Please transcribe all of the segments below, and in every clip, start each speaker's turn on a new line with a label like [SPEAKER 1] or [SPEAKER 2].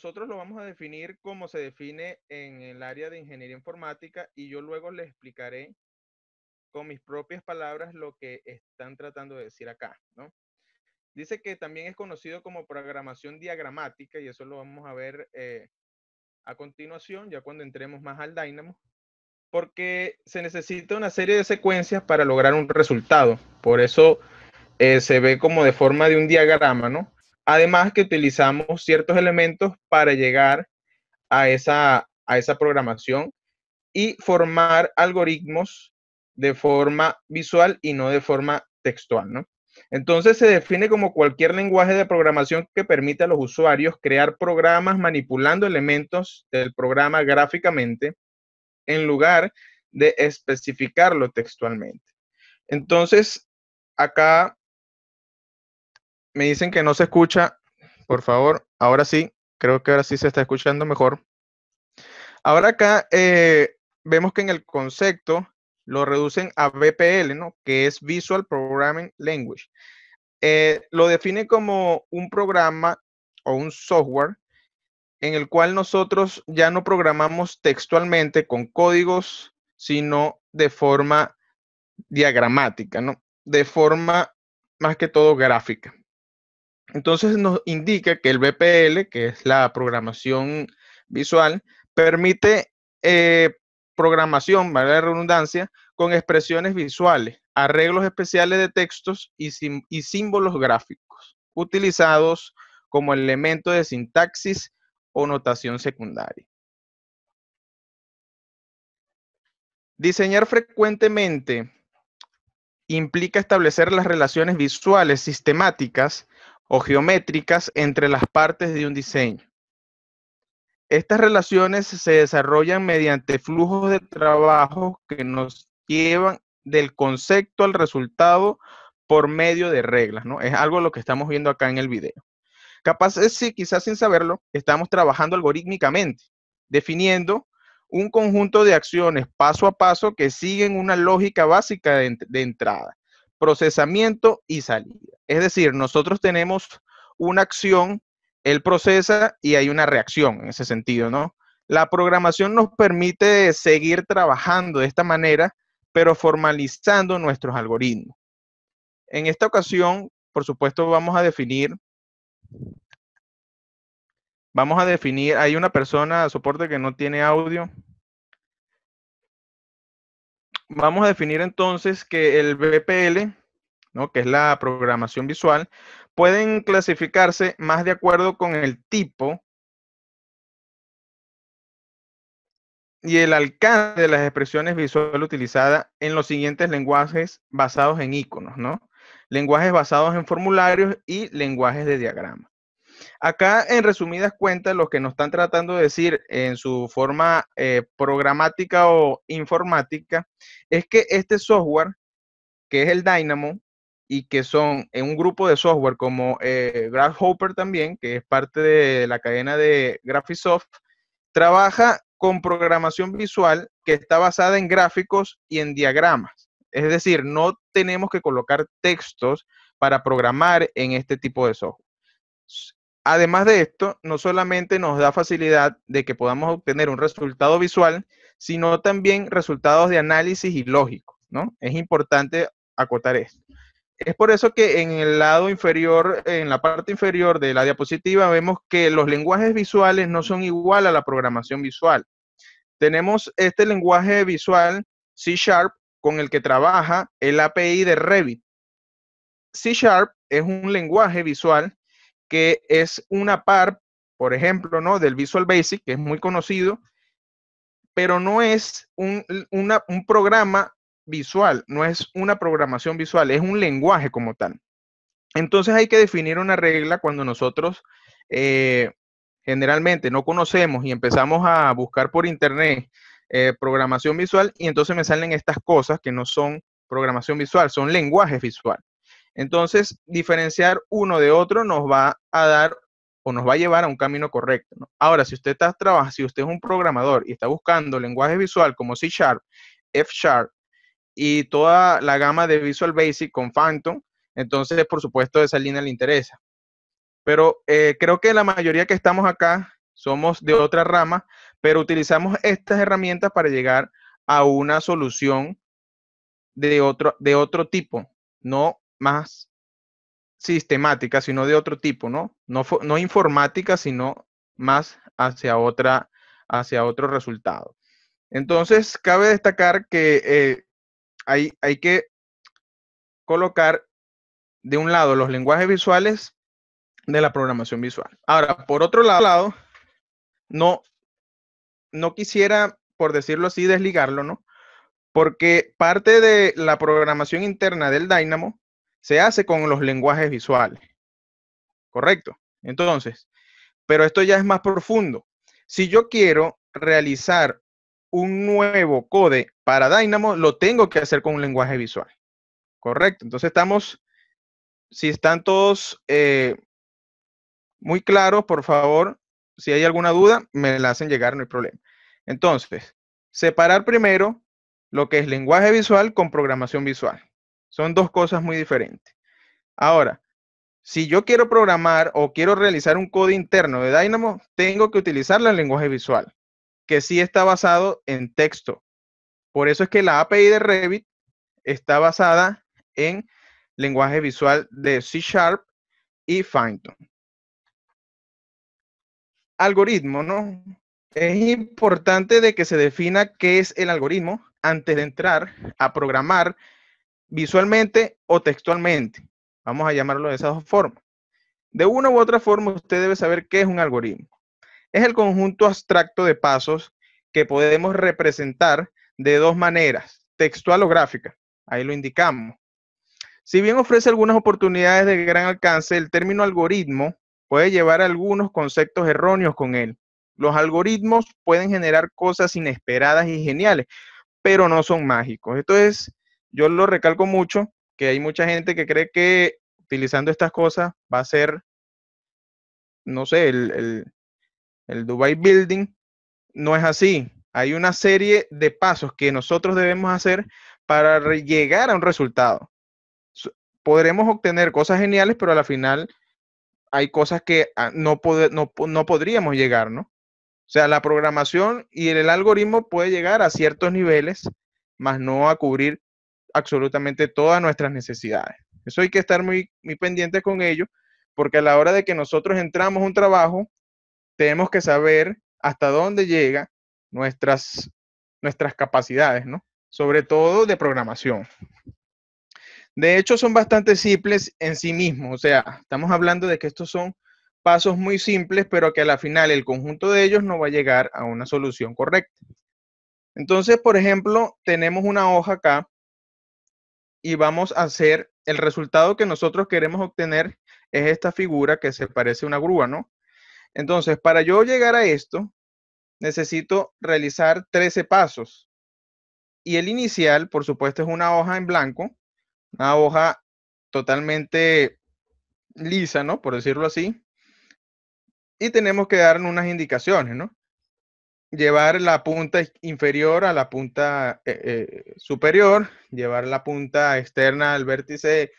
[SPEAKER 1] nosotros lo vamos a definir como se define en el área de ingeniería informática y yo luego les explicaré con mis propias palabras lo que están tratando de decir acá, ¿no? Dice que también es conocido como programación diagramática y eso lo vamos a ver eh, a continuación, ya cuando entremos más al Dynamo, porque se necesita una serie de secuencias para lograr un resultado. Por eso eh, se ve como de forma de un diagrama, ¿no? Además que utilizamos ciertos elementos para llegar a esa, a esa programación y formar algoritmos de forma visual y no de forma textual, ¿no? Entonces se define como cualquier lenguaje de programación que permita a los usuarios crear programas manipulando elementos del programa gráficamente en lugar de especificarlo textualmente. Entonces, acá me dicen que no se escucha. Por favor, ahora sí. Creo que ahora sí se está escuchando mejor. Ahora acá eh, vemos que en el concepto lo reducen a VPL, ¿no? Que es Visual Programming Language. Eh, lo define como un programa o un software en el cual nosotros ya no programamos textualmente con códigos, sino de forma diagramática, ¿no? De forma más que todo gráfica. Entonces nos indica que el BPL, que es la programación visual, permite eh, programación, valga la redundancia, con expresiones visuales, arreglos especiales de textos y, y símbolos gráficos, utilizados como elemento de sintaxis o notación secundaria. Diseñar frecuentemente implica establecer las relaciones visuales sistemáticas o geométricas entre las partes de un diseño. Estas relaciones se desarrollan mediante flujos de trabajo que nos llevan del concepto al resultado por medio de reglas, ¿no? Es algo lo que estamos viendo acá en el video. Capaz, eh, sí, quizás sin saberlo, estamos trabajando algorítmicamente, definiendo un conjunto de acciones paso a paso que siguen una lógica básica de entrada procesamiento y salida. Es decir, nosotros tenemos una acción, él procesa y hay una reacción en ese sentido, ¿no? La programación nos permite seguir trabajando de esta manera, pero formalizando nuestros algoritmos. En esta ocasión, por supuesto, vamos a definir, vamos a definir, hay una persona, soporte que no tiene audio vamos a definir entonces que el BPL, ¿no? que es la programación visual, pueden clasificarse más de acuerdo con el tipo y el alcance de las expresiones visuales utilizadas en los siguientes lenguajes basados en iconos, ¿no? Lenguajes basados en formularios y lenguajes de diagrama. Acá, en resumidas cuentas, lo que nos están tratando de decir en su forma eh, programática o informática es que este software, que es el Dynamo, y que son en un grupo de software como eh, Graphhopper también, que es parte de la cadena de Graphisoft, trabaja con programación visual que está basada en gráficos y en diagramas. Es decir, no tenemos que colocar textos para programar en este tipo de software. Además de esto, no solamente nos da facilidad de que podamos obtener un resultado visual, sino también resultados de análisis y lógico, ¿no? Es importante acotar esto. Es por eso que en el lado inferior, en la parte inferior de la diapositiva, vemos que los lenguajes visuales no son igual a la programación visual. Tenemos este lenguaje visual C Sharp con el que trabaja el API de Revit. C Sharp es un lenguaje visual que es una par, por ejemplo, ¿no? del Visual Basic, que es muy conocido, pero no es un, programa visual, no es una programación visual, es un lenguaje como tal. Entonces hay que definir una regla cuando nosotros eh, generalmente no conocemos y empezamos a buscar por internet eh, programación visual y entonces me salen estas cosas que no son programación visual, son lenguaje visual. Entonces, diferenciar uno de otro nos va a dar o nos va a llevar a un camino correcto. Ahora, si usted está trabajando, si usted es un programador y está buscando lenguaje visual como C Sharp, F Sharp y toda la gama de Visual Basic con Phantom, entonces por supuesto esa línea le interesa. Pero eh, creo que la mayoría que estamos acá somos de otra rama, pero utilizamos estas herramientas para llegar a una solución de otro, de otro tipo, no más sistemática, sino de otro tipo, ¿no? No, no informática, sino más hacia, otra, hacia otro resultado. Entonces, cabe destacar que eh, hay, hay que colocar de un lado los lenguajes visuales de la programación visual. Ahora, por otro lado, no, no quisiera, por decirlo así, desligarlo, ¿no? Porque parte de la programación interna del Dynamo se hace con los lenguajes visuales. ¿Correcto? Entonces, pero esto ya es más profundo. Si yo quiero realizar un nuevo code para Dynamo, lo tengo que hacer con un lenguaje visual. Correcto. Entonces estamos, si están todos eh, muy claros, por favor, si hay alguna duda, me la hacen llegar, no hay problema. Entonces, separar primero lo que es lenguaje visual con programación visual. Son dos cosas muy diferentes. Ahora, si yo quiero programar o quiero realizar un código interno de Dynamo, tengo que utilizar el lenguaje visual, que sí está basado en texto. Por eso es que la API de Revit está basada en lenguaje visual de C Sharp y Python. Algoritmo, ¿no? Es importante de que se defina qué es el algoritmo antes de entrar a programar visualmente o textualmente. Vamos a llamarlo de esas dos formas. De una u otra forma, usted debe saber qué es un algoritmo. Es el conjunto abstracto de pasos que podemos representar de dos maneras, textual o gráfica. Ahí lo indicamos. Si bien ofrece algunas oportunidades de gran alcance, el término algoritmo puede llevar algunos conceptos erróneos con él. Los algoritmos pueden generar cosas inesperadas y geniales, pero no son mágicos. entonces yo lo recalco mucho, que hay mucha gente que cree que utilizando estas cosas va a ser, no sé, el, el, Dubai Building. No es así. Hay una serie de pasos que nosotros debemos hacer para llegar a un resultado. Podremos obtener cosas geniales, pero a la final hay cosas que ah, no, no, no podríamos llegar, ¿no? O sea, la programación y el algoritmo puede llegar a ciertos niveles, más no a cubrir absolutamente todas nuestras necesidades. Eso hay que estar muy, muy con ello, porque a la hora de que nosotros entramos a un trabajo, tenemos que saber hasta dónde llega nuestras, nuestras capacidades, ¿no? Sobre todo de programación. De hecho, son bastante simples en sí mismos, o sea, estamos hablando de que estos son pasos muy simples, pero que a la final el conjunto de ellos no va a llegar a una solución correcta. Entonces, por ejemplo, tenemos una hoja acá y vamos a hacer el resultado que nosotros queremos obtener es esta figura que se parece a una grúa, ¿no? Entonces, para yo llegar a esto, necesito realizar 13 pasos. Y el inicial, por supuesto, es una hoja en blanco, una hoja totalmente lisa, ¿no? Por decirlo así. Y tenemos que dar unas indicaciones, ¿no? llevar la punta inferior a la punta eh, eh, superior, llevar la punta externa al vértice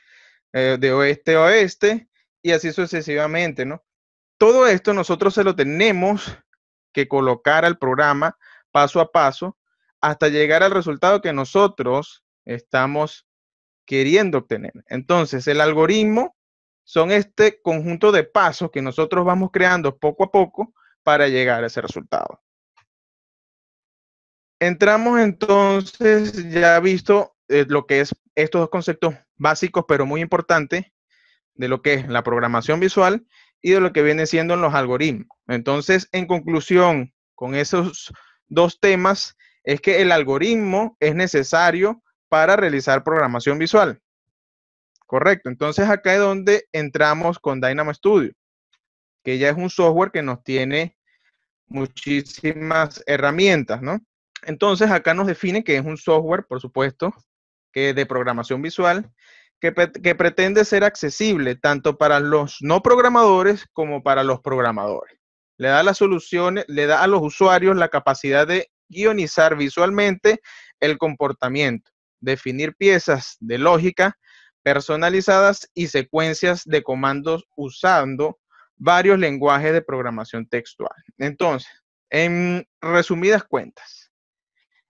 [SPEAKER 1] eh, de oeste a oeste y así sucesivamente, ¿no? Todo esto nosotros se lo tenemos que colocar al programa paso a paso hasta llegar al resultado que nosotros estamos queriendo obtener. Entonces, el algoritmo son este conjunto de pasos que nosotros vamos creando poco a poco para llegar a ese resultado. Entramos entonces, ya visto eh, lo que es estos dos conceptos básicos, pero muy importantes, de lo que es la programación visual y de lo que viene siendo los algoritmos. Entonces, en conclusión, con esos dos temas, es que el algoritmo es necesario para realizar programación visual. Correcto. Entonces, acá es donde entramos con Dynamo Studio, que ya es un software que nos tiene muchísimas herramientas, ¿no? Entonces, acá nos define que es un software, por supuesto, que de programación visual, que, pretende ser accesible tanto para los no programadores como para los programadores. Le da las le da a los usuarios la capacidad de guionizar visualmente el comportamiento, definir piezas de lógica personalizadas y secuencias de comandos usando varios lenguajes de programación textual. Entonces, en resumidas cuentas,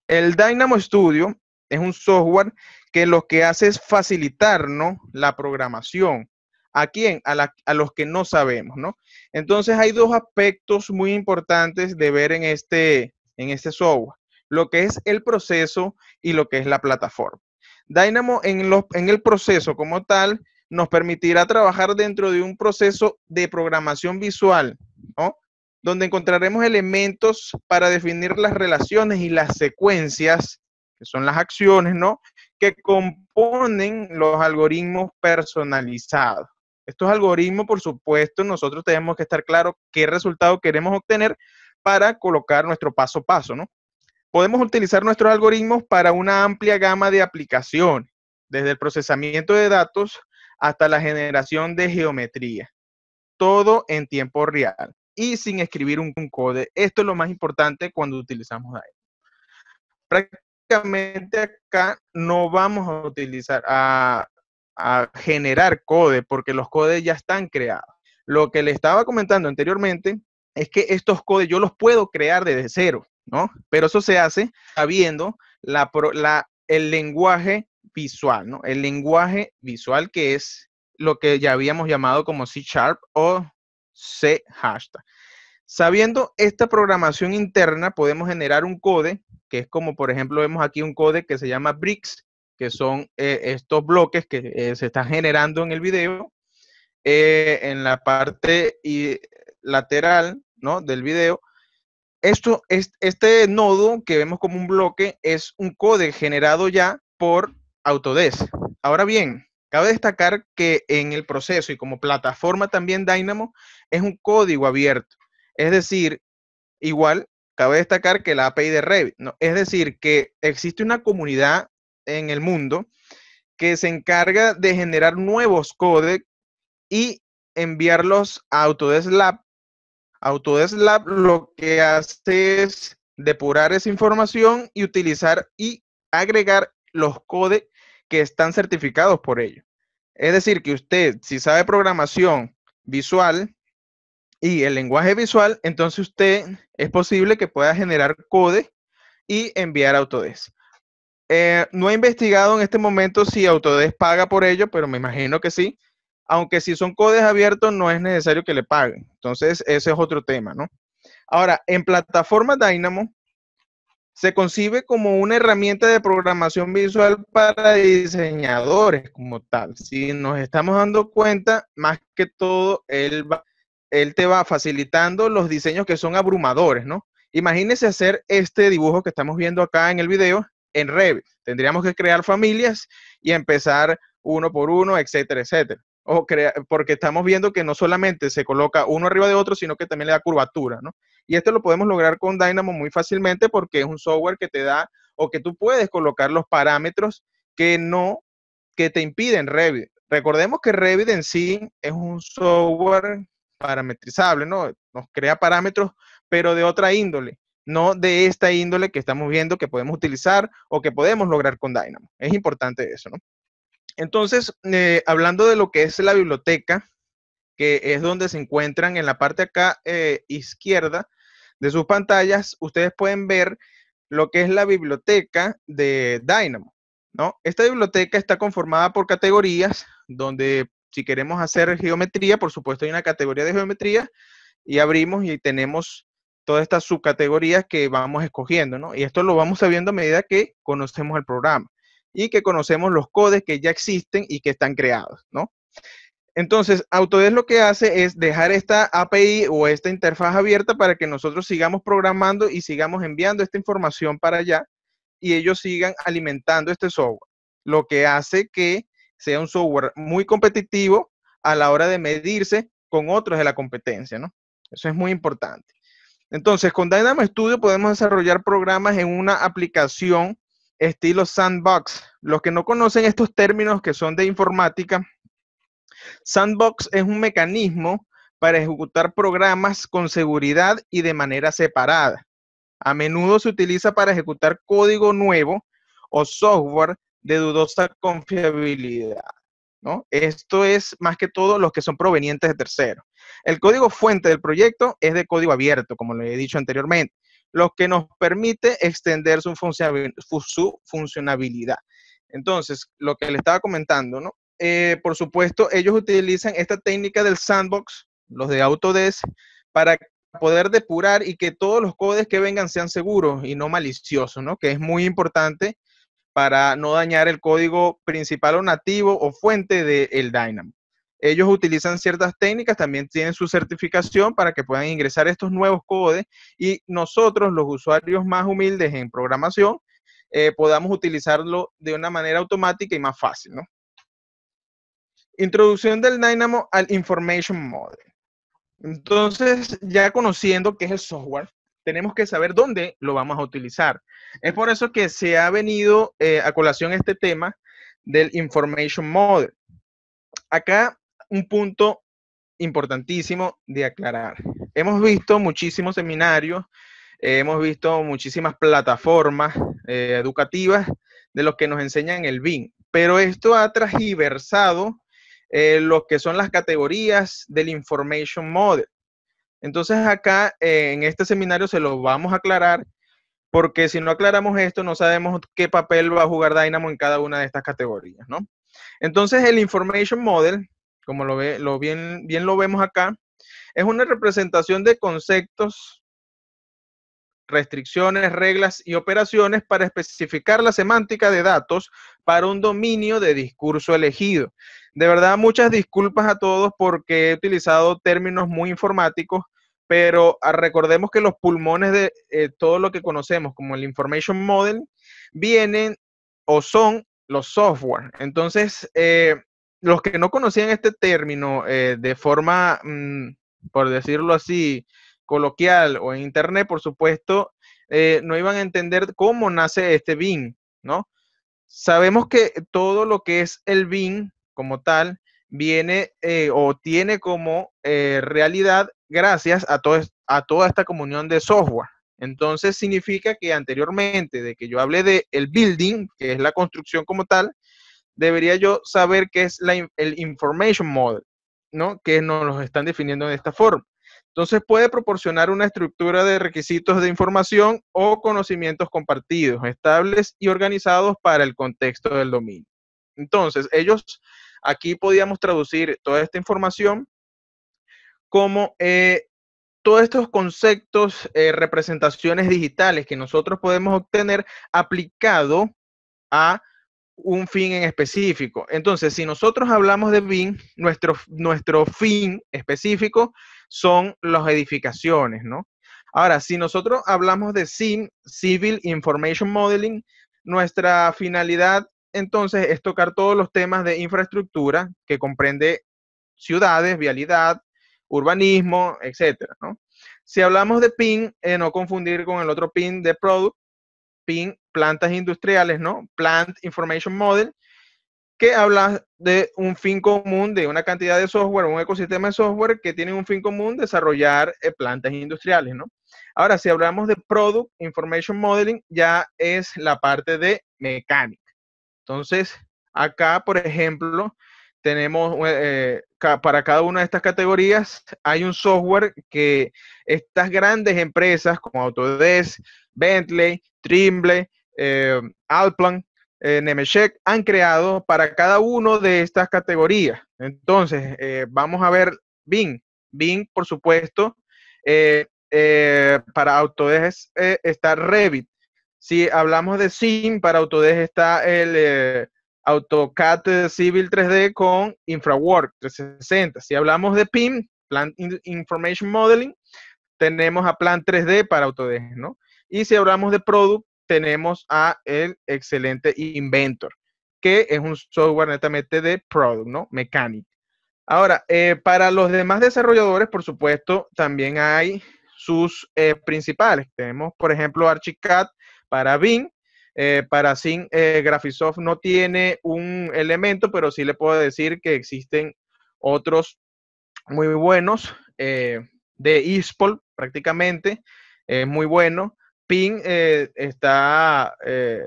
[SPEAKER 1] el Dynamo Studio es un software que lo que hace es facilitarnos la programación. ¿A quién? A, los que no sabemos, ¿no? Entonces hay dos aspectos muy importantes de ver en este, en este software, lo que es el proceso y lo que es la plataforma. Dynamo en, en el proceso como tal nos permitirá trabajar dentro de un proceso de programación visual, ¿no? donde encontraremos elementos para definir las relaciones y las secuencias, que son las acciones, ¿no? Que componen los algoritmos personalizados. Estos algoritmos, por supuesto, nosotros tenemos que estar claro qué resultado queremos obtener para colocar nuestro paso a paso, ¿no? Podemos utilizar nuestros algoritmos para una amplia gama de aplicaciones, desde el procesamiento de datos hasta la generación de geometría, todo en tiempo real y sin escribir un, code. Esto es lo más importante cuando utilizamos DAI. Prácticamente acá no vamos a utilizar, a, generar code, porque los codes ya están creados. Lo que le estaba comentando anteriormente es que estos codes yo los puedo crear desde cero, ¿no? Pero eso se hace sabiendo el lenguaje visual, ¿no? El lenguaje visual que es lo que ya habíamos llamado como C Sharp o C hashtag. Sabiendo esta programación interna, podemos generar un code, que es como por ejemplo vemos aquí un code que se llama bricks, que son eh, estos bloques que eh, se están generando en el video. Eh, en la parte lateral ¿no? del video, esto, es, este nodo que vemos como un bloque es un code generado ya por Autodesk. Ahora bien, Cabe destacar que en el proceso y como plataforma también Dynamo es un código abierto. Es decir, igual, cabe destacar que la API de Revit, es decir, que existe una comunidad en el mundo que se encarga de generar nuevos códecs y enviarlos a Autodesk Lab. Autodesk Lab lo que hace es depurar esa información y utilizar y agregar los códecs que están certificados por ello. Es decir, que usted, si sabe programación visual y el lenguaje visual, entonces usted es posible que pueda generar code y enviar a Autodesk. Eh, no he investigado en este momento si Autodesk paga por ello, pero me imagino que sí. Aunque si son codes abiertos, no es necesario que le paguen. Entonces, ese es otro tema, ¿no? Ahora, en plataforma Dynamo, se concibe como una herramienta de programación visual para diseñadores como tal. Si nos estamos dando cuenta, más que todo, él, te va facilitando los diseños que son abrumadores, ¿no? Imagínese hacer este dibujo que estamos viendo acá en el video en Revit. Tendríamos que crear familias y empezar uno por uno, etcétera, etcétera porque estamos viendo que no solamente se coloca uno arriba de otro, sino que también le da curvatura, ¿no? Y esto lo podemos lograr con Dynamo muy fácilmente porque es un software que te da o que tú puedes colocar los parámetros que no, que te impiden Revit. Recordemos que Revit en sí es un software parametrizable, ¿no? Nos crea parámetros, pero de otra índole, no de esta índole que estamos viendo que podemos utilizar o que podemos lograr con Dynamo. Es importante eso, ¿no? Entonces, eh, hablando de lo que es la biblioteca, que es donde se encuentran en la parte acá eh, izquierda de sus pantallas, ustedes pueden ver lo que es la biblioteca de Dynamo. ¿no? Esta biblioteca está conformada por categorías, donde si queremos hacer geometría, por supuesto hay una categoría de geometría, y abrimos y tenemos todas estas subcategorías que vamos escogiendo, ¿no? Y esto lo vamos sabiendo a medida que conocemos el programa y que conocemos los codes que ya existen y que están creados, ¿no? Entonces, Autodesk lo que hace es dejar esta API o esta interfaz abierta para que nosotros sigamos programando y sigamos enviando esta información para allá y ellos sigan alimentando este software, lo que hace que sea un software muy competitivo a la hora de medirse con otros de la competencia, ¿no? Eso es muy importante. Entonces, con Dynamo Studio podemos desarrollar programas en una aplicación estilo sandbox. Los que no conocen estos términos que son de informática, sandbox es un mecanismo para ejecutar programas con seguridad y de manera separada. A menudo se utiliza para ejecutar código nuevo o software de dudosa confiabilidad. ¿no? Esto es más que todo los que son provenientes de terceros. El código fuente del proyecto es de código abierto, como lo he dicho anteriormente lo que nos permite extender su, su funcionabilidad. Entonces, lo que le estaba comentando, ¿no? Eh, por supuesto, ellos utilizan esta técnica del sandbox, los de Autodesk, para poder depurar y que todos los codes que vengan sean seguros y no maliciosos, ¿no? Que es muy importante para no dañar el código principal o nativo o fuente del Dynamo ellos utilizan ciertas técnicas, también tienen su certificación para que puedan ingresar estos nuevos codes y nosotros, los usuarios más humildes en programación, eh, podamos utilizarlo de una manera automática y más fácil. ¿no? Introducción del Dynamo al Information Model. Entonces, ya conociendo qué es el software, tenemos que saber dónde lo vamos a utilizar. Es por eso que se ha venido eh, a colación este tema del Information Model acá un punto importantísimo de aclarar. Hemos visto muchísimos seminarios, hemos visto muchísimas plataformas eh, educativas de los que nos enseñan el BIM, pero esto ha transversado eh, lo que son las categorías del Information Model. Entonces acá eh, en este seminario se lo vamos a aclarar porque si no aclaramos esto no sabemos qué papel va a jugar Dynamo en cada una de estas categorías, ¿no? Entonces el Information Model como lo, ve, lo bien, bien lo vemos acá, es una representación de conceptos, restricciones, reglas y operaciones para especificar la semántica de datos para un dominio de discurso elegido. De verdad, muchas disculpas a todos porque he utilizado términos muy informáticos, pero ah, recordemos que los pulmones de eh, todo lo que conocemos como el Information Model vienen o son los software. Entonces, eh, los que no conocían este término eh, de forma, mm, por decirlo así, coloquial o en internet, por supuesto, eh, no iban a entender cómo nace este BIM, ¿no? Sabemos que todo lo que es el BIM como tal viene eh, o tiene como realidad gracias a, toda esta comunión de software. Entonces significa que anteriormente de que yo hablé de el building, que es la construcción como tal, debería yo saber qué es el information model, ¿no? Que nos lo están definiendo de esta forma. Entonces puede proporcionar una estructura de requisitos de información o conocimientos compartidos, estables y organizados para el contexto del dominio. Entonces, ellos aquí podíamos traducir toda esta información como eh, todos estos conceptos, eh, representaciones digitales que nosotros podemos obtener aplicado a un fin en específico. Entonces, si nosotros hablamos de BIM, nuestro, nuestro fin específico son las edificaciones, ¿no? Ahora, si nosotros hablamos de SIM, Civil Information Modeling, nuestra finalidad entonces es tocar todos los temas de infraestructura que comprende ciudades, vialidad, urbanismo, etcétera, ¿no? Si hablamos de PIN, eh, no confundir con el otro PIN de Product, plantas industriales, ¿no? Plant Information Model, que habla de un fin común, de una cantidad de software, un ecosistema de software que tiene un fin común, desarrollar eh, plantas industriales, ¿no? Ahora, si hablamos de Product Information Modeling, ya es la parte de mecánica. Entonces, acá, por ejemplo, tenemos eh, eh, para cada una de estas categorías hay un software que estas grandes empresas como Autodesk, Bentley Trimble, eh, Alplan, eh, Nemeshek han creado para cada una de estas categorías. Entonces, eh, vamos a ver Bing. Bing, por supuesto, para Autodesk está Revit. Si hablamos de Sim, para Autodesk está el AutoCAD Civil 3D con InfraWork 360. Si hablamos de PIM, Plan Information Modeling, tenemos a Plan 3D para Autodesk, ¿no? Y si hablamos de product, tenemos a el excelente Inventor, que es un software netamente de product, ¿no? Mecánico. Ahora, eh, para los demás desarrolladores, por supuesto, también hay sus eh, principales. Tenemos, por ejemplo, Archicad para Bing. Eh, para Sync, Graphisoft no tiene un elemento, pero sí le puedo decir que existen otros muy buenos de eSpol prácticamente, es muy bueno. Pin eh, está eh,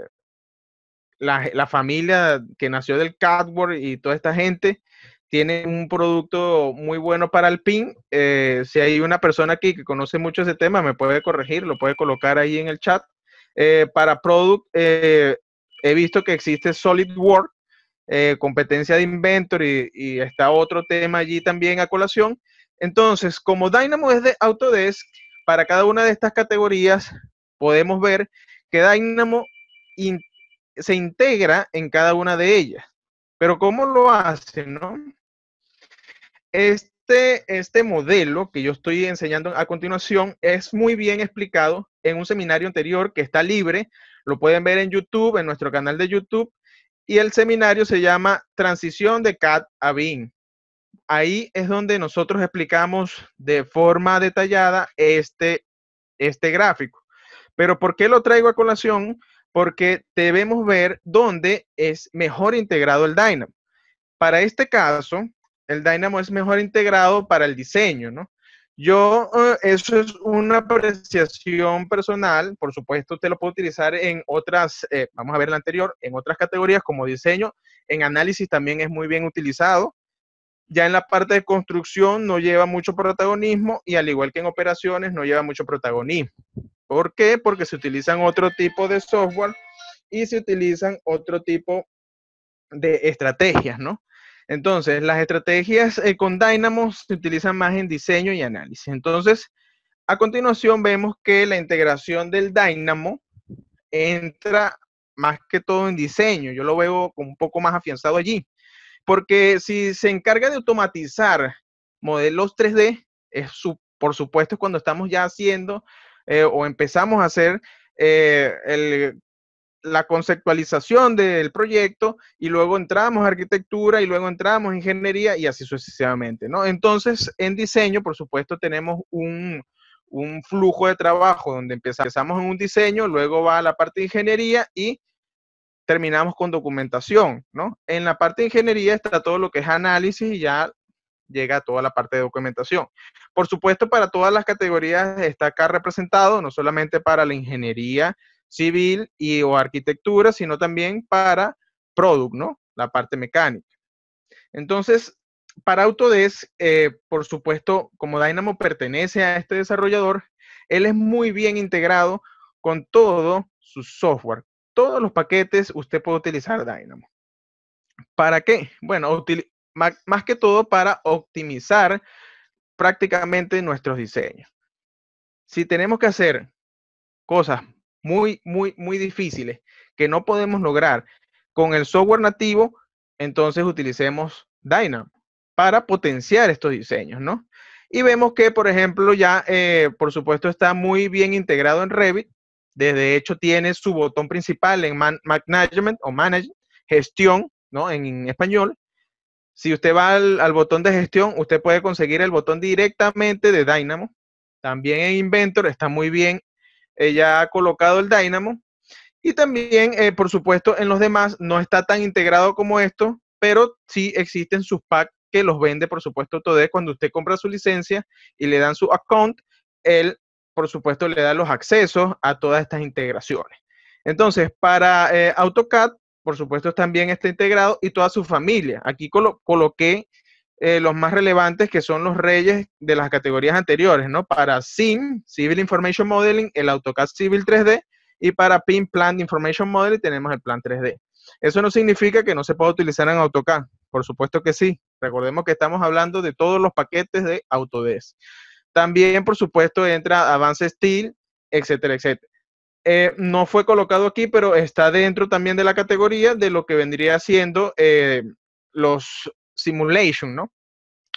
[SPEAKER 1] la, familia que nació del cardboard y toda esta gente tiene un producto muy bueno para el pin. Eh, si hay una persona aquí que conoce mucho ese tema, me puede corregir, lo puede colocar ahí en el chat. para product, he visto que existe SolidWorks, competencia de Inventory, y está otro tema allí también a colación. Entonces, como Dynamo es de Autodesk, para cada una de estas categorías podemos ver que Dynamo se integra en cada una de ellas. Pero ¿cómo lo hacen? no? Este, este modelo que yo estoy enseñando a continuación es muy bien explicado en un seminario anterior que está libre. Lo pueden ver en YouTube, en nuestro canal de YouTube. Y el seminario se llama Transición de CAD a BIM. Ahí es donde nosotros explicamos de forma detallada este, este gráfico. Pero ¿por qué lo traigo a colación? Porque debemos ver dónde es mejor integrado el Dynamo. Para este caso, el Dynamo es mejor integrado para el diseño, ¿no? Yo, eh, eso es una apreciación personal, por supuesto te lo puede utilizar en otras, eh, vamos a ver la anterior, en otras categorías como diseño, en análisis también es muy bien utilizado. Ya en la parte de construcción no lleva mucho protagonismo y al igual que en operaciones no lleva mucho protagonismo. ¿Por qué? Porque se utilizan otro tipo de software y se utilizan otro tipo de estrategias, ¿no? Entonces, las estrategias eh, con Dynamo se utilizan más en diseño y análisis. Entonces, a continuación vemos que la integración del Dynamo entra más que todo en diseño. Yo lo veo un poco más afianzado allí. Porque si se encarga de automatizar modelos 3D, es por supuesto cuando estamos ya haciendo eh, o empezamos a hacer eh, la conceptualización del proyecto y luego entramos a arquitectura y luego entramos a ingeniería y así sucesivamente, ¿no? Entonces, en diseño, por supuesto, tenemos un, un flujo de trabajo donde empezamos en un diseño, luego va a la parte de ingeniería y terminamos con documentación, ¿no? En la parte de ingeniería está todo lo que es análisis y ya llega a toda la parte de documentación. Por supuesto, para todas las categorías está acá representado, no solamente para la ingeniería civil y o arquitectura, sino también para product, ¿no? La parte mecánica. Entonces, para Autodesk, eh, por supuesto, como Dynamo pertenece a este desarrollador, él es muy bien integrado con todo su software. Todos los paquetes usted puede utilizar Dynamo. ¿Para qué? Bueno, más, que todo para optimizar prácticamente nuestros diseños. Si tenemos que hacer cosas muy, muy, muy difíciles que no podemos lograr con el software nativo, entonces utilicemos Dynamo para potenciar estos diseños, ¿no? Y vemos que, por ejemplo, ya, eh, por supuesto, está muy bien integrado en Revit. De hecho, tiene su botón principal en management o manage, gestión, ¿no? en español. Si usted va al, botón de gestión, usted puede conseguir el botón directamente de Dynamo. También en Inventor está muy bien. Ella eh, ha colocado el Dynamo. Y también, eh, por supuesto, en los demás no está tan integrado como esto, pero sí existen sus packs que los vende, por supuesto, de Cuando usted compra su licencia y le dan su account, él, por supuesto, le da los accesos a todas estas integraciones. Entonces, para eh, AutoCAD por supuesto, también está integrado y toda su familia. Aquí coloqué eh, los más relevantes que son los reyes de las categorías anteriores, ¿no? Para SIM, Civil Information Modeling, el AutoCAD Civil 3D y para PIM, Plan Information Modeling tenemos el plan 3D. Eso no significa que no se pueda utilizar en AutoCAD, por supuesto que sí. Recordemos que estamos hablando de todos los paquetes de Autodesk. También, por supuesto, entra Avance Steel, etcétera, etcétera. Eh, no fue colocado aquí, pero está dentro también de la categoría de lo que vendría siendo eh, los simulations ¿no?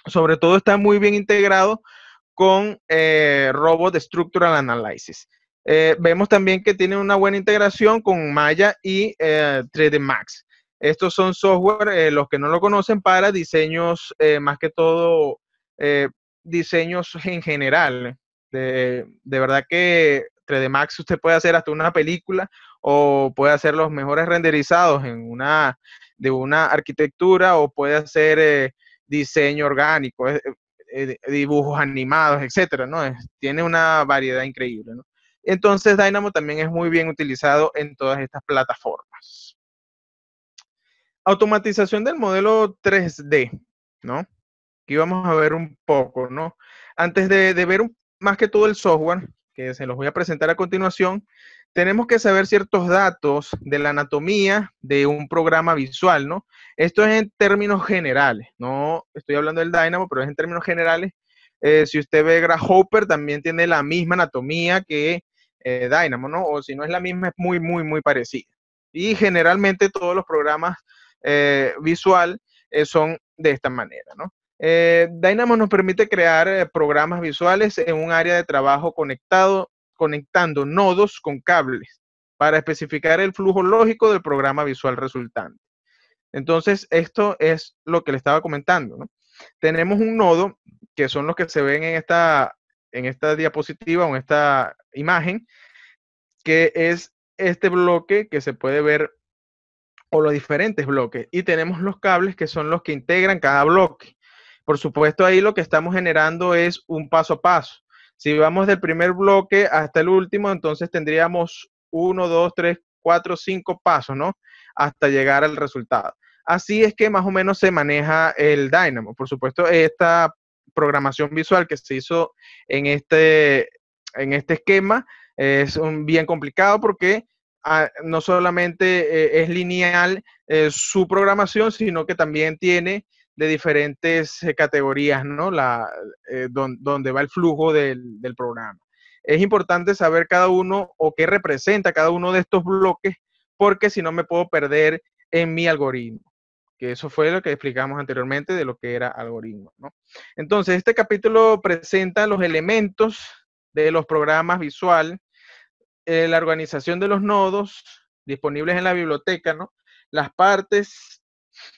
[SPEAKER 1] Sobre todo está muy bien integrado con eh, Robot Structural Analysis. Eh, vemos también que tiene una buena integración con Maya y 3D Max. Estos son software, los que no lo conocen, para diseños, más que todo, diseños en general. de verdad que 3D Max usted puede hacer hasta una película o puede hacer los mejores renderizados en una, de una arquitectura o puede hacer eh, diseño orgánico, eh, eh, dibujos animados, etcétera, ¿no? tiene una variedad increíble, Entonces Dynamo también es muy bien utilizado en todas estas plataformas. Automatización del modelo 3D, ¿no? Aquí vamos a ver un poco, ¿no? Antes de, ver más que todo el software, que se los voy a presentar a continuación, tenemos que saber ciertos datos de la anatomía de un programa visual, ¿no? Esto es en términos generales, no estoy hablando del Dynamo, pero es en términos generales. Eh, si usted ve Grasshopper, también tiene la misma anatomía que eh, Dynamo, ¿no? O si no es la misma, es muy, muy, muy parecida. Y generalmente todos los programas eh, visual son de esta manera, ¿no? Eh, Dynamo nos permite crear eh, programas visuales en un área de trabajo conectado, conectando nodos con cables para especificar el flujo lógico del programa visual resultante. Entonces, esto es lo que le estaba comentando. Tenemos un nodo, que son los que se ven en esta, en esta diapositiva o en esta imagen, que es este bloque que se puede ver o los diferentes bloques. Y tenemos los cables que son los que integran cada bloque. Por supuesto, ahí lo que estamos generando es un paso a paso. Si vamos del primer bloque hasta el último, entonces tendríamos uno, dos, tres, cuatro, cinco pasos, ¿no? Hasta llegar al resultado. Así es que más o menos se maneja el Dynamo. Por supuesto, esta programación visual que se hizo en este, en este esquema es bien complicado porque ah, no solamente eh, es lineal eh, su programación, sino que también tiene de diferentes eh, categorías, ¿no? La, eh, donde va el flujo del, programa. Es importante saber cada uno o qué representa cada uno de estos bloques, porque si no me puedo perder en mi algoritmo, que eso fue lo que explicamos anteriormente de lo que era algoritmo, ¿no? Entonces, este capítulo presenta los elementos de los programas visual, eh, la organización de los nodos disponibles en la biblioteca, ¿no? Las partes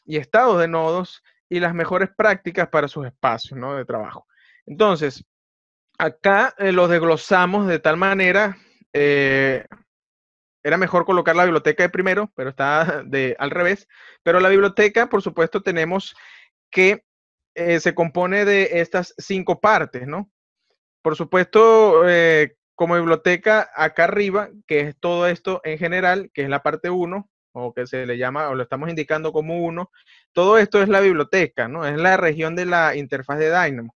[SPEAKER 1] y estados de nodos, y las mejores prácticas para sus espacios ¿no? de trabajo. Entonces, acá eh, lo desglosamos de tal manera, eh, era mejor colocar la biblioteca de primero, pero está de, al revés, pero la biblioteca, por supuesto, tenemos que eh, se compone de estas cinco partes, ¿no? Por supuesto, como biblioteca, acá arriba, que es todo esto en general, que es la parte 1, o que se le llama, o lo estamos indicando como uno. Todo esto es la biblioteca, ¿no? Es la región de la interfaz de Dynamo.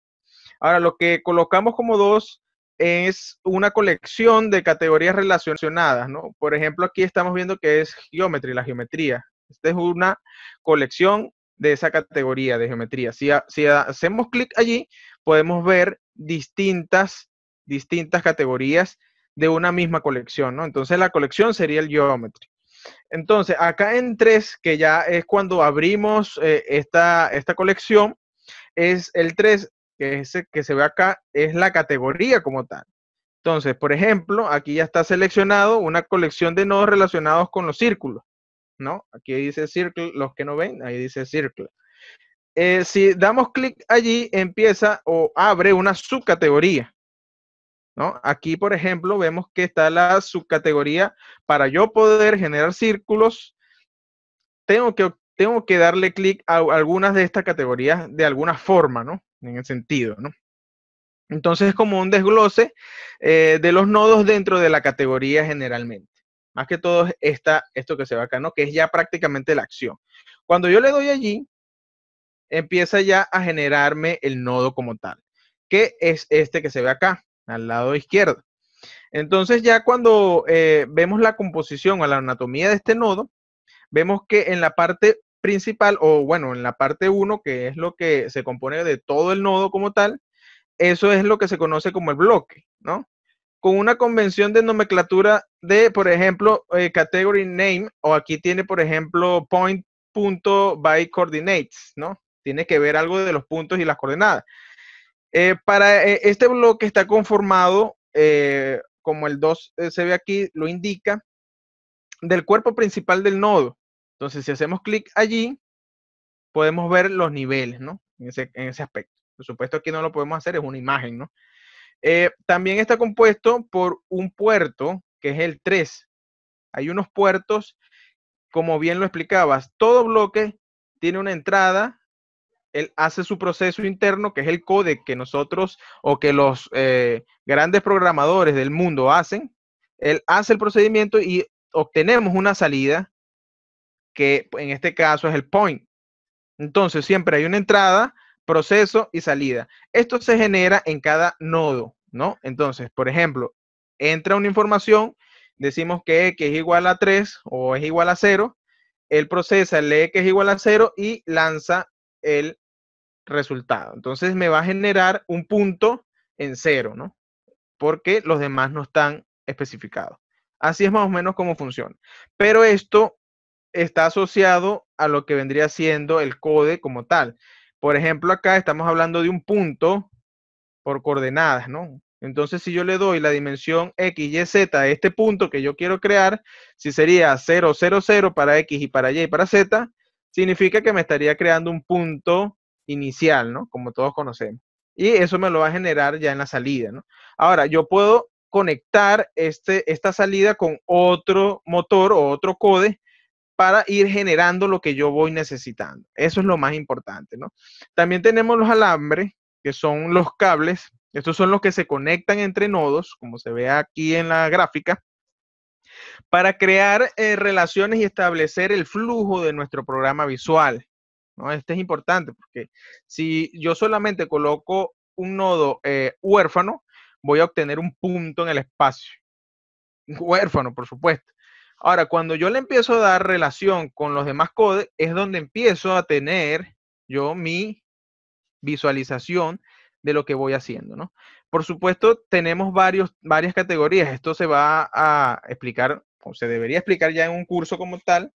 [SPEAKER 1] Ahora, lo que colocamos como dos es una colección de categorías relacionadas, ¿no? Por ejemplo, aquí estamos viendo que es geometría, la geometría. Esta es una colección de esa categoría de geometría. Si, si hacemos clic allí, podemos ver distintas, distintas categorías de una misma colección, ¿no? Entonces la colección sería el geometry. Entonces, acá en 3, que ya es cuando abrimos eh, esta, esta colección, es el 3, que, es, que se ve acá, es la categoría como tal. Entonces, por ejemplo, aquí ya está seleccionado una colección de nodos relacionados con los círculos, ¿no? Aquí dice círculo, los que no ven, ahí dice círculo. Eh, si damos clic allí, empieza o abre una subcategoría. Aquí, por ejemplo, vemos que está la subcategoría para yo poder generar círculos, tengo que, tengo que darle clic a algunas de estas categorías de alguna forma, ¿no? En el sentido, ¿no? Entonces es como un desglose eh, de los nodos dentro de la categoría generalmente. Más que todo está esto que se ve acá, ¿no? Que es ya prácticamente la acción. Cuando yo le doy allí, empieza ya a generarme el nodo como tal, que es este que se ve acá al lado izquierdo. Entonces ya cuando eh, vemos la composición o la anatomía de este nodo, vemos que en la parte principal o bueno, en la parte 1, que es lo que se compone de todo el nodo como tal, eso es lo que se conoce como el bloque, ¿no? Con una convención de nomenclatura de, por ejemplo, eh, category name, o aquí tiene, por ejemplo, point, punto, by coordinates, ¿no? Tiene que ver algo de los puntos y las coordenadas. Eh, para eh, este bloque está conformado, eh, como el 2 se ve aquí, lo indica, del cuerpo principal del nodo. Entonces, si hacemos clic allí, podemos ver los niveles, ¿no? En ese, en ese, aspecto. Por supuesto, aquí no lo podemos hacer, es una imagen, ¿no? también está compuesto por un puerto, que es el 3. Hay unos puertos, como bien lo explicabas, todo bloque tiene una entrada él hace su proceso interno, que es el code que nosotros o que los eh, grandes programadores del mundo hacen. Él hace el procedimiento y obtenemos una salida que en este caso es el point. Entonces siempre hay una entrada, proceso y salida. Esto se genera en cada nodo, ¿no? Entonces, por ejemplo, entra una información, decimos que X es igual a 3 o es igual a 0, él procesa, lee que es igual a 0 y lanza el resultado. Entonces me va a generar un punto en cero, ¿no? Porque los demás no están especificados. Así es más o menos como funciona. Pero esto está asociado a lo que vendría siendo el code como tal. Por ejemplo, acá estamos hablando de un punto por coordenadas, ¿no? Entonces, si yo le doy la dimensión x, y, z a este punto que yo quiero crear, si sería 0, 0, 0 para x y para y para z, significa que me estaría creando un punto inicial, ¿no? Como todos conocemos. Y eso me lo va a generar ya en la salida, ¿no? Ahora, yo puedo conectar este, esta salida con otro motor o otro code para ir generando lo que yo voy necesitando. Eso es lo más importante, ¿no? También tenemos los alambres, que son los cables. Estos son los que se conectan entre nodos, como se ve aquí en la gráfica, para crear eh, relaciones y establecer el flujo de nuestro programa visual. ¿no? Este es importante porque si yo solamente coloco un nodo eh, huérfano, voy a obtener un punto en el espacio. Huérfano, por supuesto. Ahora, cuando yo le empiezo a dar relación con los demás codes, es donde empiezo a tener yo mi visualización de lo que voy haciendo, ¿no? Por supuesto, tenemos varios, varias categorías. Esto se va a explicar, o se debería explicar ya en un curso como tal,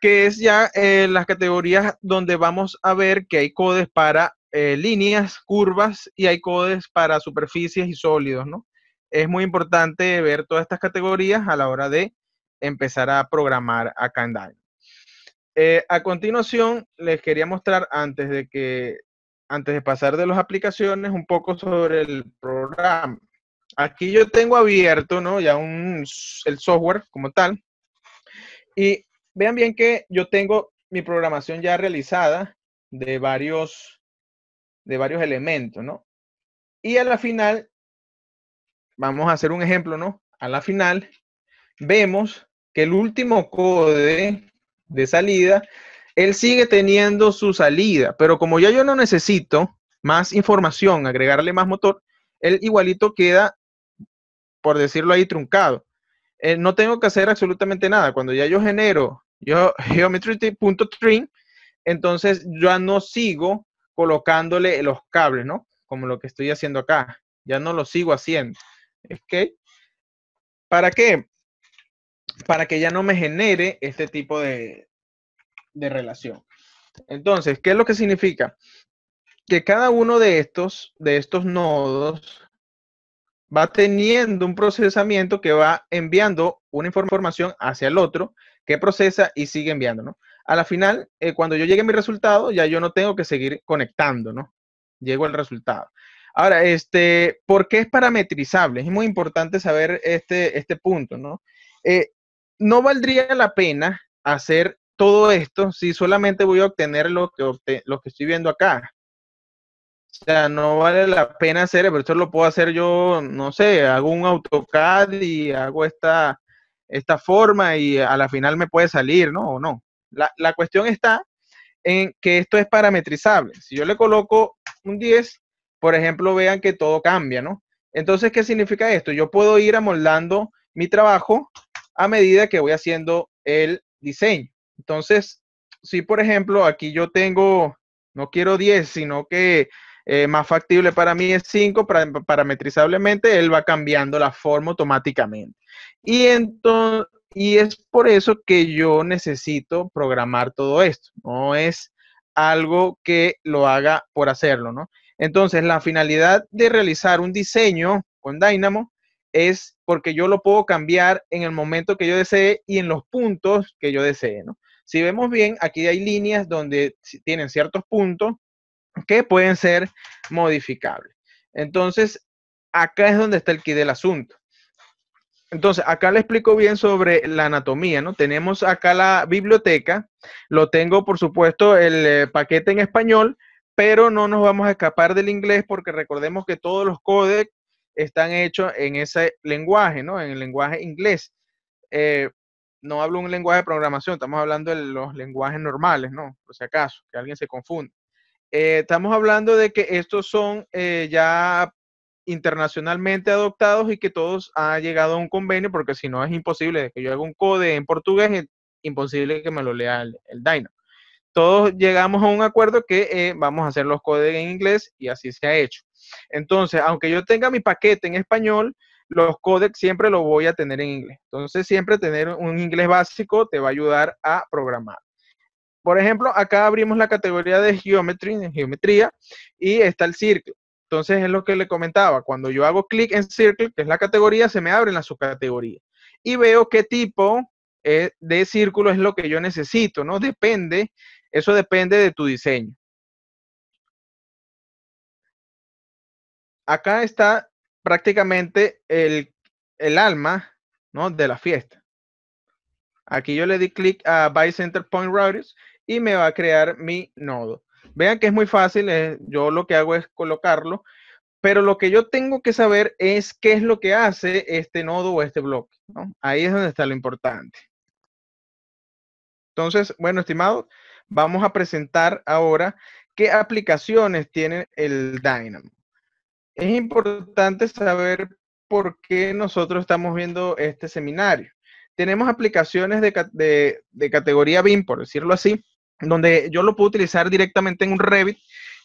[SPEAKER 1] que es ya eh, las categorías donde vamos a ver que hay codes para eh, líneas, curvas y hay codes para superficies y sólidos, ¿no? Es muy importante ver todas estas categorías a la hora de empezar a programar acá en eh, a continuación, les quería mostrar antes de que, antes de pasar de las aplicaciones, un poco sobre el programa. Aquí yo tengo abierto, ¿no? Ya un, el software como tal. Y Vean bien que yo tengo mi programación ya realizada de varios, de varios elementos, ¿no? Y a la final, vamos a hacer un ejemplo, ¿no? A la final, vemos que el último code de salida, él sigue teniendo su salida, pero como ya yo no necesito más información, agregarle más motor, él igualito queda, por decirlo ahí, truncado. Eh, no tengo que hacer absolutamente nada. Cuando ya yo genero yo, geometry.trim, entonces ya no sigo colocándole los cables, ¿no? Como lo que estoy haciendo acá. Ya no lo sigo haciendo. ¿Ok? ¿Para qué? Para que ya no me genere este tipo de, de relación. Entonces, ¿qué es lo que significa? Que cada uno de estos, de estos nodos va teniendo un procesamiento que va enviando una información hacia el otro, que procesa y sigue enviando, ¿no? A la final, eh, cuando yo llegue a mi resultado, ya yo no tengo que seguir conectando, ¿no? Llego al resultado. Ahora, este, ¿por qué es parametrizable? Es muy importante saber este, este punto, ¿no? Eh, no valdría la pena hacer todo esto si solamente voy a obtener lo que, lo que estoy viendo acá. O sea, no vale la pena hacer, pero esto lo puedo hacer yo, no sé, hago un AutoCAD y hago esta, esta forma y a la final me puede salir, ¿no? O no. La, la cuestión está en que esto es parametrizable. Si yo le coloco un 10, por ejemplo, vean que todo cambia, ¿no? Entonces, ¿qué significa esto? Yo puedo ir amoldando mi trabajo a medida que voy haciendo el diseño. Entonces, si por ejemplo aquí yo tengo, no quiero 10, sino que eh, más factible para mí es 5, parametrizablemente él va cambiando la forma automáticamente. Y, y es por eso que yo necesito programar todo esto, no es algo que lo haga por hacerlo, ¿no? Entonces, la finalidad de realizar un diseño con Dynamo es porque yo lo puedo cambiar en el momento que yo desee y en los puntos que yo desee, ¿no? Si vemos bien, aquí hay líneas donde tienen ciertos puntos que pueden ser modificables. Entonces, acá es donde está el quid del asunto. Entonces, acá le explico bien sobre la anatomía, ¿no? Tenemos acá la biblioteca, lo tengo, por supuesto, el eh, paquete en español, pero no nos vamos a escapar del inglés porque recordemos que todos los códecs están hechos en ese lenguaje, ¿no? En el lenguaje inglés. Eh, no hablo un lenguaje de programación, estamos hablando de los lenguajes normales, ¿no? Por si acaso, que alguien se confunda. Eh, estamos hablando de que estos son eh, ya internacionalmente adoptados y que todos han llegado a un convenio, porque si no es imposible que yo haga un code en portugués, es imposible que me lo lea el, Dino. Todos llegamos a un acuerdo que eh, vamos a hacer los codes en inglés y así se ha hecho. Entonces, aunque yo tenga mi paquete en español, los codecs siempre los voy a tener en inglés. Entonces, siempre tener un inglés básico te va a ayudar a programar. Por ejemplo, acá abrimos la categoría de geometry, geometría, y está el círculo. Entonces es lo que le comentaba, cuando yo hago clic en Círculo, que es la categoría, se me abre la subcategoría. Y veo qué tipo eh, de círculo es lo que yo necesito, ¿no? Depende, eso depende de tu diseño. Acá está prácticamente el, alma, ¿no? De la fiesta. Aquí yo le di clic a Buy Center Point Routers y me va a crear mi nodo. Vean que es muy fácil, eh, yo lo que hago es colocarlo, pero lo que yo tengo que saber es qué es lo que hace este nodo o este bloque. Ahí es donde está lo importante. Entonces, bueno, estimado, vamos a presentar ahora qué aplicaciones tiene el Dynamo. Es importante saber por qué nosotros estamos viendo este seminario. Tenemos aplicaciones de, de categoría BIM, por decirlo así, donde yo lo puedo utilizar directamente en un Revit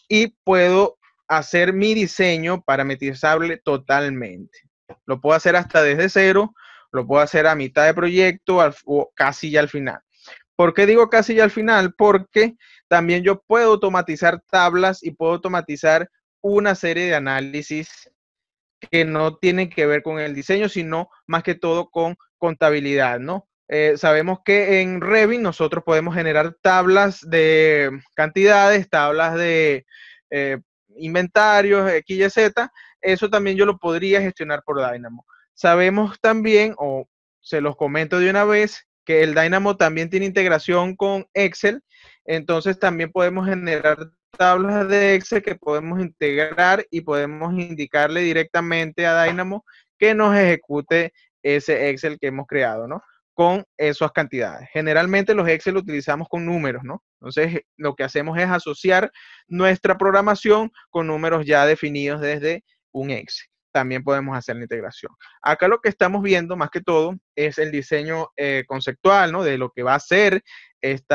[SPEAKER 1] y puedo hacer mi diseño parametrizable totalmente. Lo puedo hacer hasta desde cero, lo puedo hacer a mitad de proyecto o casi ya al final. ¿Por qué digo casi ya al final? Porque también yo puedo automatizar tablas y puedo automatizar una serie de análisis que no tienen que ver con el diseño, sino más que todo con contabilidad, ¿no? Eh, sabemos que en Revit nosotros podemos generar tablas de cantidades, tablas de eh, inventarios, X y Z. Eso también yo lo podría gestionar por Dynamo. Sabemos también, o se los comento de una vez, que el Dynamo también tiene integración con Excel. Entonces también podemos generar tablas de Excel que podemos integrar y podemos indicarle directamente a Dynamo que nos ejecute ese Excel que hemos creado, ¿no? con esas cantidades. Generalmente los Excel lo utilizamos con números, ¿no? Entonces, eh, lo que hacemos es asociar nuestra programación con números ya definidos desde un Excel. También podemos hacer la integración. Acá lo que estamos viendo más que todo es el diseño eh, conceptual, ¿no? De lo que va a ser este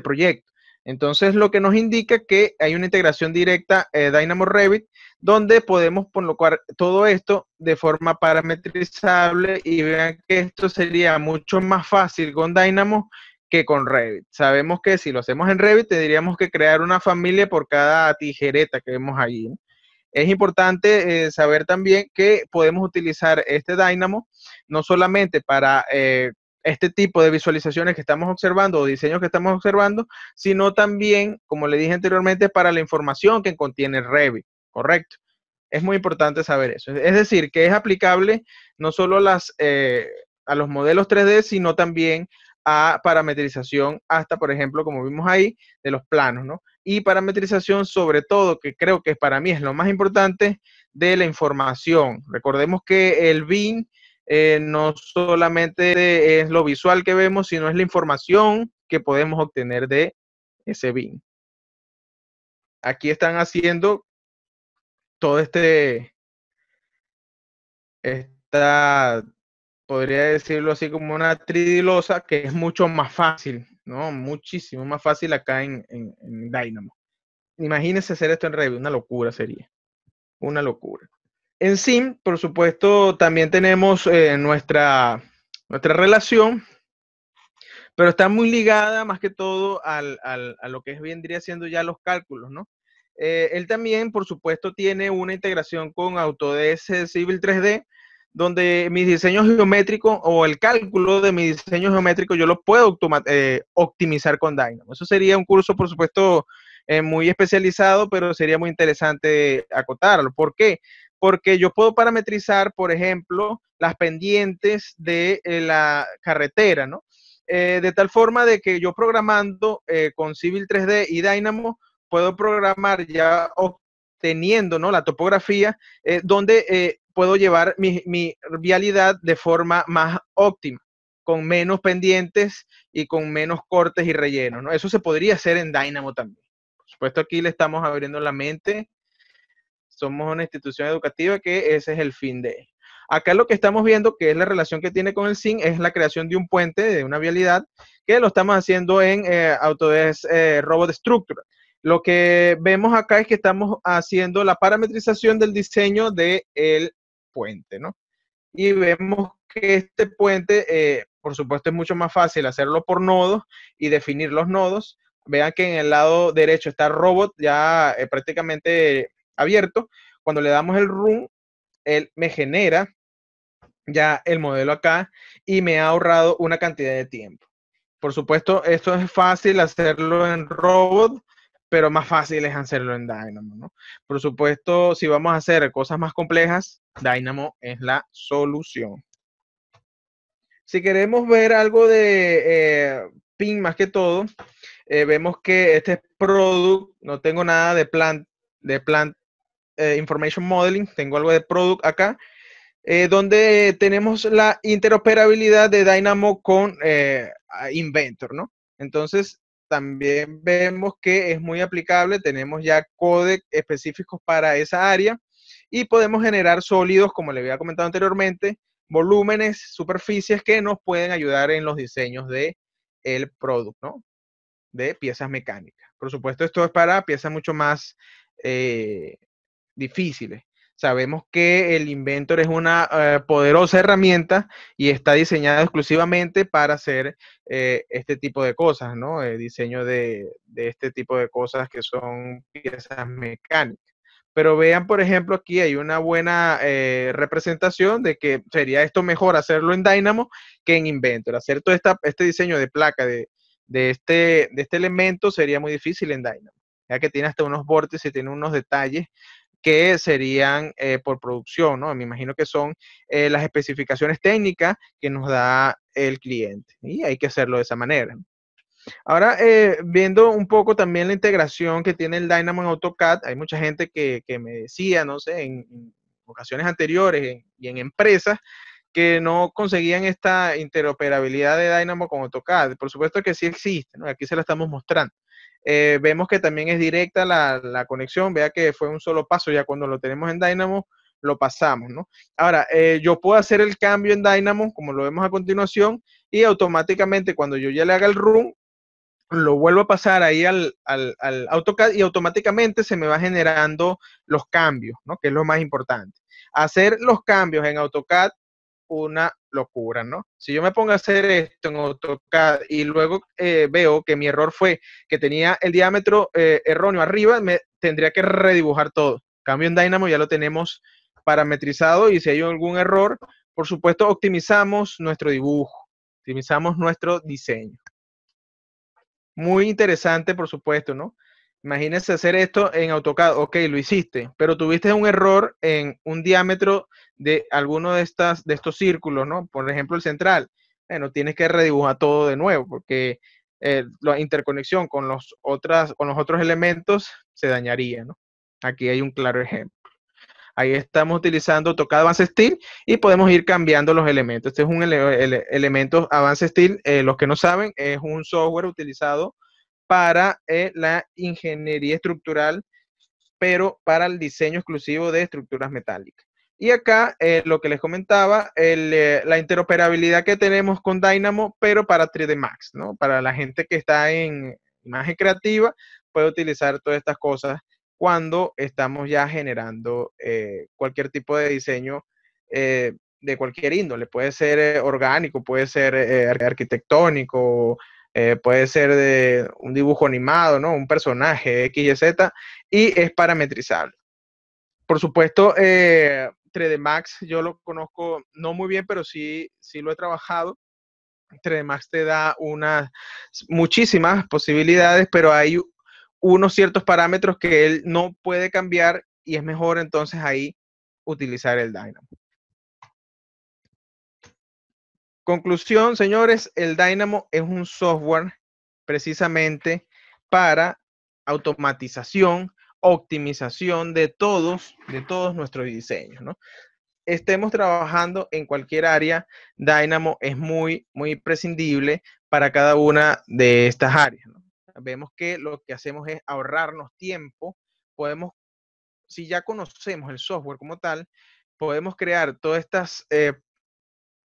[SPEAKER 1] proyecto. Entonces, lo que nos indica que hay una integración directa eh, Dynamo Revit, donde podemos cual todo esto de forma parametrizable y vean que esto sería mucho más fácil con Dynamo que con Revit. Sabemos que si lo hacemos en Revit, tendríamos que crear una familia por cada tijereta que vemos allí. Es importante eh, saber también que podemos utilizar este Dynamo no solamente para eh, este tipo de visualizaciones que estamos observando o diseños que estamos observando, sino también, como le dije anteriormente, para la información que contiene Revit, ¿correcto? Es muy importante saber eso. Es decir, que es aplicable no solo a, las, eh, a los modelos 3D, sino también a parametrización hasta, por ejemplo, como vimos ahí, de los planos, ¿no? Y parametrización sobre todo, que creo que para mí es lo más importante, de la información. Recordemos que el bin eh, no solamente es lo visual que vemos, sino es la información que podemos obtener de ese BIM. Aquí están haciendo todo este, esta, podría decirlo así como una tridilosa que es mucho más fácil, ¿no? Muchísimo más fácil acá en, en, en Dynamo. Imagínense hacer esto en Revit, una locura sería, una locura. En SIM, por supuesto, también tenemos eh, nuestra, nuestra relación, pero está muy ligada más que todo a lo que vendría siendo ya los cálculos, ¿no? Eh, él también, por supuesto, tiene una integración con Autodesk Civil 3D, donde mis diseños geométricos o el cálculo de mi diseño geométrico yo lo puedo eh, optimizar con Dynamo. Eso sería un curso, por supuesto, muy especializado, pero sería muy interesante acotarlo. ¿Por qué? porque yo puedo parametrizar, por ejemplo, las pendientes de eh, la carretera, ¿no? Eh, de tal forma de que yo programando eh, con Civil 3D y Dynamo puedo programar ya obteniendo ¿no? la topografía donde puedo llevar mi, mi vialidad de forma más óptima con menos pendientes y con menos cortes y rellenos. ¿no? Eso se podría hacer en Dynamo también. Por supuesto, aquí le estamos abriendo la mente somos una institución educativa que ese es el fin de Acá lo que estamos viendo, que es la relación que tiene con el SIN, es la creación de un puente, de una vialidad, que lo estamos haciendo en eh, Autodesk eh, Robot Structure. Lo que vemos acá es que estamos haciendo la parametrización del diseño del puente, ¿no? Y vemos que este puente, eh, por supuesto, es mucho más fácil hacerlo por nodos y definir los nodos. Vean que en el lado derecho está robot ya prácticamente abierto. Cuando le damos el run él me genera ya el modelo acá y me ha ahorrado una cantidad de tiempo. Por supuesto, esto es fácil hacerlo en Robot, pero más fácil es hacerlo en Dynamo, ¿no? Por supuesto, si vamos a hacer cosas más complejas, Dynamo es la solución. Si queremos ver algo de eh, pin más que todo, eh, vemos que este producto product, no tengo nada de plant, de plant eh, information Modeling, tengo algo de Product acá, eh, donde tenemos la interoperabilidad de Dynamo con eh, Inventor, ¿no? Entonces, también vemos que es muy aplicable, tenemos ya codec específicos para esa área y podemos generar sólidos, como le había comentado anteriormente, volúmenes, superficies que nos pueden ayudar en los diseños de el producto, ¿no? De piezas mecánicas. Por supuesto, esto es para piezas mucho más difíciles. Sabemos que el Inventor es una eh, poderosa herramienta y está diseñada exclusivamente para hacer eh, este tipo de cosas, ¿no? El diseño de, este tipo de cosas que son piezas mecánicas. Pero vean, por ejemplo, aquí hay una buena eh, representación de que sería esto mejor hacerlo en Dynamo que en Inventor. Hacer todo esta, este diseño de placa de, este, de este elemento sería muy difícil en Dynamo, ya que tiene hasta unos bordes y tiene unos detalles que serían eh, por producción, ¿no? Me imagino que son eh, las especificaciones técnicas que nos da el cliente y hay que hacerlo de esa manera. Ahora, eh, viendo un poco también la integración que tiene el Dynamo en AutoCAD, hay mucha gente que, me decía, no sé, en, ocasiones anteriores y en empresas, que no conseguían esta interoperabilidad de Dynamo con AutoCAD. Por supuesto que sí existe, ¿no? aquí se la estamos mostrando. Eh, vemos que también es directa la, conexión, vea que fue un solo paso, ya cuando lo tenemos en Dynamo lo pasamos, ¿no? Ahora, eh, yo puedo hacer el cambio en Dynamo, como lo vemos a continuación, y automáticamente cuando yo ya le haga el run, lo vuelvo a pasar ahí al, AutoCAD y automáticamente se me va generando los cambios, ¿no? Que es lo más importante. Hacer los cambios en AutoCAD una locura, ¿no? Si yo me pongo a hacer esto en AutoCAD y luego eh, veo que mi error fue que tenía el diámetro eh, erróneo arriba, me tendría que redibujar todo. Cambio en Dynamo ya lo tenemos parametrizado y si hay algún error, por supuesto, optimizamos nuestro dibujo, optimizamos nuestro diseño. Muy interesante, por supuesto, ¿no? Imagínense hacer esto en AutoCAD, ok, lo hiciste, pero tuviste un error en un diámetro de alguno de, estas, de estos círculos, ¿no? Por ejemplo, el central. Bueno, tienes que redibujar todo de nuevo porque eh, la interconexión con los, otras, con los otros elementos se dañaría, ¿no? Aquí hay un claro ejemplo. Ahí estamos utilizando AutoCAD Advanced Steel y podemos ir cambiando los elementos. Este es un elemento Advanced Steel, eh, los que no saben, es un software utilizado para eh, la ingeniería estructural, pero para el diseño exclusivo de estructuras metálicas. Y acá eh, lo que les comentaba, eh, la interoperabilidad que tenemos con Dynamo, pero para 3D Max, ¿no? Para la gente que está en imagen creativa, puede utilizar todas estas cosas cuando estamos ya generando cualquier tipo de diseño de cualquier índole. Puede ser orgánico, puede ser arquitectónico, eh, puede ser de un dibujo animado, ¿no? Un personaje X y Z y es parametrizable. Por supuesto, 3D eh, Max yo lo conozco no muy bien, pero sí, lo he trabajado. 3D Max te da unas muchísimas posibilidades, pero hay unos ciertos parámetros que él no puede cambiar y es mejor entonces ahí utilizar el Dynamo. Conclusión, señores, el Dynamo es un software precisamente para automatización, optimización de todos, de todos nuestros diseños, Estemos trabajando en cualquier área, Dynamo es muy, muy imprescindible para cada una de estas áreas. Vemos que lo que hacemos es ahorrarnos tiempo, podemos, si ya conocemos el software como tal, podemos crear todas estas eh,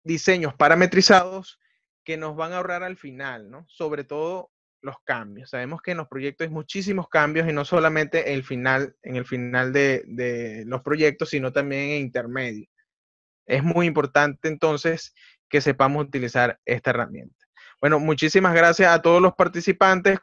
[SPEAKER 1] diseños parametrizados que nos van a ahorrar al final, ¿no? Sobre todo los cambios. Sabemos que en los proyectos hay muchísimos cambios y no solamente el final, en el final de, de los proyectos, sino también en intermedio. Es muy importante entonces que sepamos utilizar esta herramienta. Bueno, muchísimas gracias a todos los participantes.